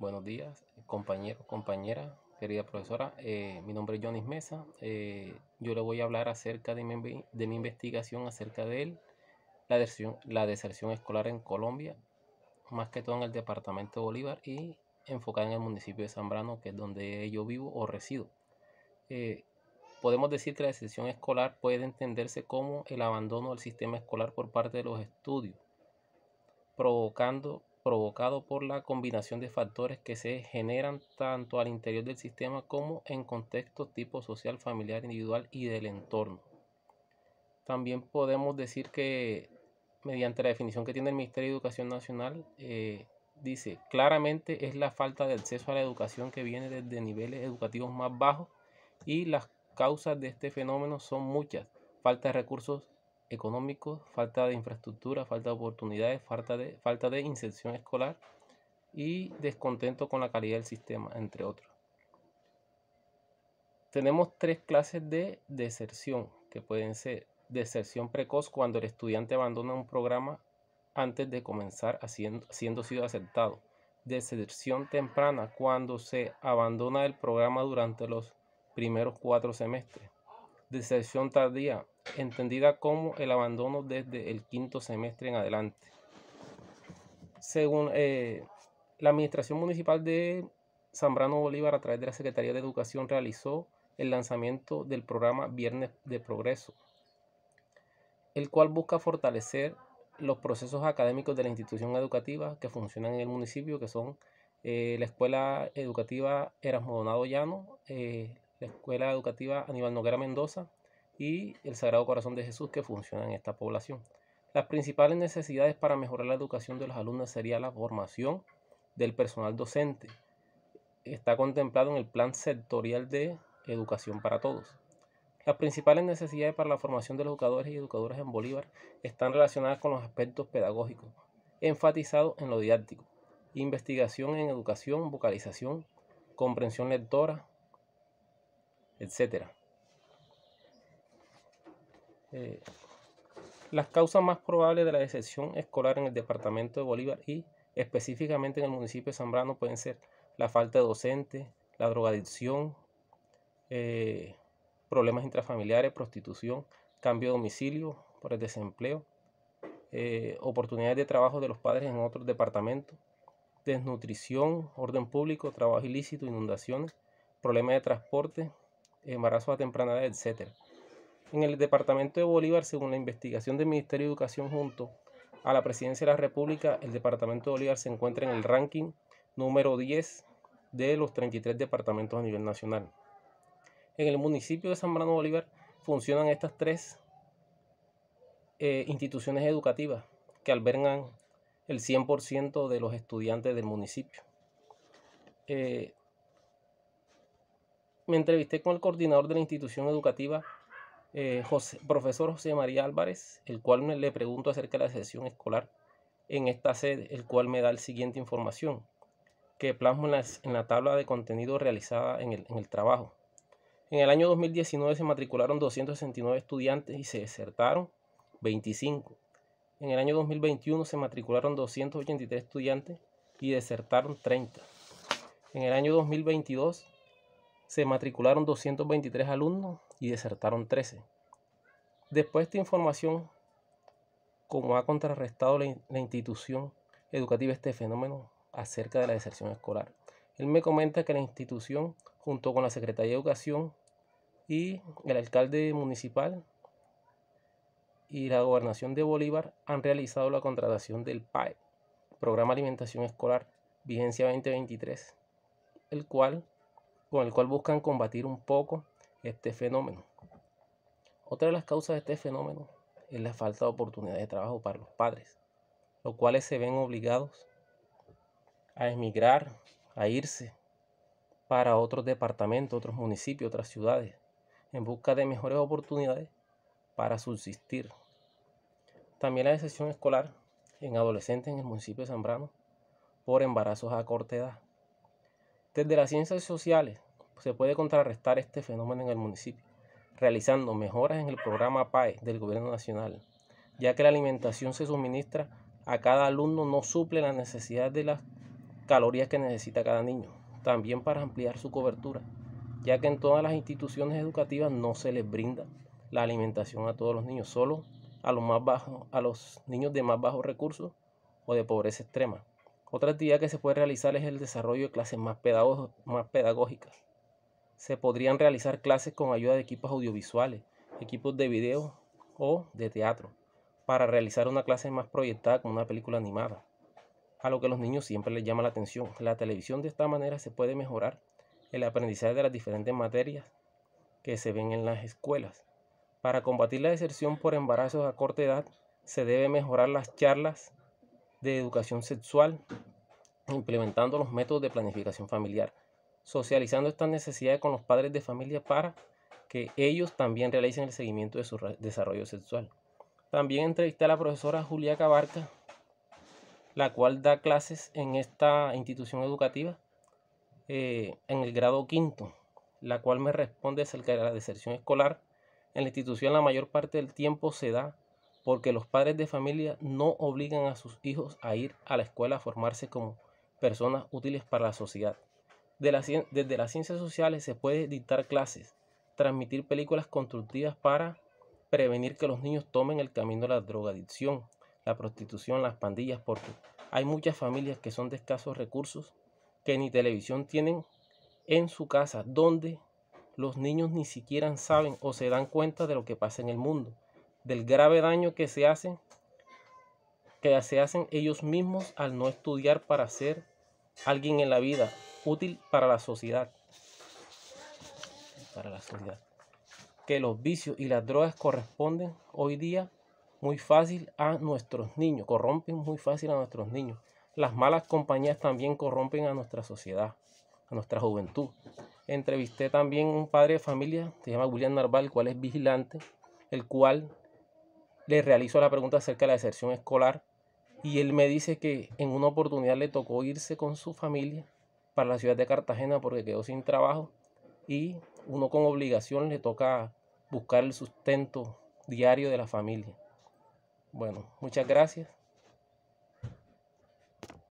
Buenos días, compañeros, compañeras, querida profesora. Eh, mi nombre es Johnny Mesa. Eh, yo le voy a hablar acerca de mi, investigación acerca de la, deserción, escolar en Colombia, más que todo en el departamento de Bolívar y enfocada en el municipio de Zambrano, que es donde yo vivo o resido. Eh, podemos decir que la deserción escolar puede entenderse como el abandono del sistema escolar por parte de los estudios, provocando provocado por la combinación de factores que se generan tanto al interior del sistema como en contextos tipo social, familiar, individual y del entorno. También podemos decir que mediante la definición que tiene el Ministerio de Educación Nacional, eh, dice, claramente es la falta de acceso a la educación que viene desde niveles educativos más bajos y las causas de este fenómeno son muchas. Falta de recursos económicos, falta de infraestructura, falta de oportunidades, falta de, falta de inserción escolar y descontento con la calidad del sistema, entre otros. Tenemos tres clases de deserción, que pueden ser deserción precoz cuando el estudiante abandona un programa antes de comenzar haciendo, siendo sido aceptado. Deserción temprana cuando se abandona el programa durante los primeros cuatro semestres. Decepción tardía, entendida como el abandono desde el quinto semestre en adelante. Según eh, la Administración Municipal de Zambrano Bolívar, a través de la Secretaría de Educación, realizó el lanzamiento del programa Viernes de Progreso, el cual busca fortalecer los procesos académicos de la institución educativa que funcionan en el municipio, que son eh, la Escuela Educativa Erasmo Donado Llano, eh, la Escuela Educativa Aníbal Noguera Mendoza y el Sagrado Corazón de Jesús que funciona en esta población. Las principales necesidades para mejorar la educación de los alumnos sería la formación del personal docente. Está contemplado en el Plan Sectorial de Educación para Todos. Las principales necesidades para la formación de los educadores y educadoras en Bolívar están relacionadas con los aspectos pedagógicos, enfatizados en lo didáctico, investigación en educación, vocalización, comprensión lectora, etc. Eh, las causas más probables de la decepción escolar en el departamento de Bolívar y específicamente en el municipio de Zambrano pueden ser la falta de docentes, la drogadicción, eh, problemas intrafamiliares, prostitución, cambio de domicilio por el desempleo, eh, oportunidades de trabajo de los padres en otros departamentos, desnutrición, orden público, trabajo ilícito, inundaciones, problemas de transporte, embarazo a temprana edad, etc. En el Departamento de Bolívar, según la investigación del Ministerio de Educación junto a la Presidencia de la República, el Departamento de Bolívar se encuentra en el ranking número 10 de los 33 departamentos a nivel nacional. En el municipio de San Zambrano Bolívar funcionan estas tres eh, instituciones educativas que albergan el 100% de los estudiantes del municipio. Eh, me entrevisté con el coordinador de la institución educativa, eh, profesor José María Álvarez, el cual me, le pregunto acerca de la sesión escolar en esta sede, el cual me da la siguiente información que plasmo en la, tabla de contenido realizada en el, en el trabajo. En el año 2019 se matricularon 269 estudiantes y se desertaron 25. En el año 2021 se matricularon 283 estudiantes y desertaron 30. En el año 2022 se matricularon 223 alumnos y desertaron 13. Después de esta información, como ha contrarrestado la, institución educativa este fenómeno acerca de la deserción escolar? Él me comenta que la institución, junto con la Secretaría de Educación y el alcalde municipal y la gobernación de Bolívar, han realizado la contratación del PAE, Programa Alimentación Escolar, vigencia 2023, el cual con el cual buscan combatir un poco este fenómeno. Otra de las causas de este fenómeno es la falta de oportunidades de trabajo para los padres, los cuales se ven obligados a emigrar, a irse para otros departamentos, otros municipios, otras ciudades, en busca de mejores oportunidades para subsistir. También la deserción escolar en adolescentes en el municipio de Zambrano por embarazos a corta edad. Desde las ciencias sociales se puede contrarrestar este fenómeno en el municipio, realizando mejoras en el programa PAE del Gobierno Nacional, ya que la alimentación se suministra a cada alumno no suple la necesidad de las calorías que necesita cada niño, también para ampliar su cobertura, ya que en todas las instituciones educativas no se les brinda la alimentación a todos los niños, solo a los más bajos, a los niños de más bajos recursos o de pobreza extrema. Otra actividad que se puede realizar es el desarrollo de clases más, pedagógicas. Se podrían realizar clases con ayuda de equipos audiovisuales, equipos de video o de teatro, para realizar una clase más proyectada con una película animada, a lo que a los niños siempre les llama la atención. La televisión de esta manera se puede mejorar el aprendizaje de las diferentes materias que se ven en las escuelas. Para combatir la deserción por embarazos a corta edad, se debe mejorar las charlas de educación sexual, implementando los métodos de planificación familiar, socializando estas necesidades con los padres de familia para que ellos también realicen el seguimiento de su desarrollo sexual. También entrevisté a la profesora Julia Cabarca, la cual da clases en esta institución educativa eh, en el grado quinto, la cual me responde acerca de la deserción escolar. En la institución la mayor parte del tiempo se da porque los padres de familia no obligan a sus hijos a ir a la escuela a formarse como personas útiles para la sociedad. desde las ciencias sociales se puede dictar clases, transmitir películas constructivas para prevenir que los niños tomen el camino de la drogadicción, la prostitución, las pandillas, porque hay muchas familias que son de escasos recursos, que ni televisión tienen en su casa, donde los niños ni siquiera saben o se dan cuenta de lo que pasa en el mundo del grave daño que se hacen, que se hacen ellos mismos al no estudiar para ser alguien en la vida, útil para la sociedad. Para la sociedad. Que los vicios y las drogas corresponden hoy día muy fácil a nuestros niños, corrompen muy fácil a nuestros niños. Las malas compañías también corrompen a nuestra sociedad, a nuestra juventud. Entrevisté también un padre de familia, se llama William Narval, el cual es vigilante, el cual le realizo la pregunta acerca de la deserción escolar y él me dice que en una oportunidad le tocó irse con su familia para la ciudad de Cartagena porque quedó sin trabajo y uno con obligación le toca buscar el sustento diario de la familia. Bueno, muchas gracias.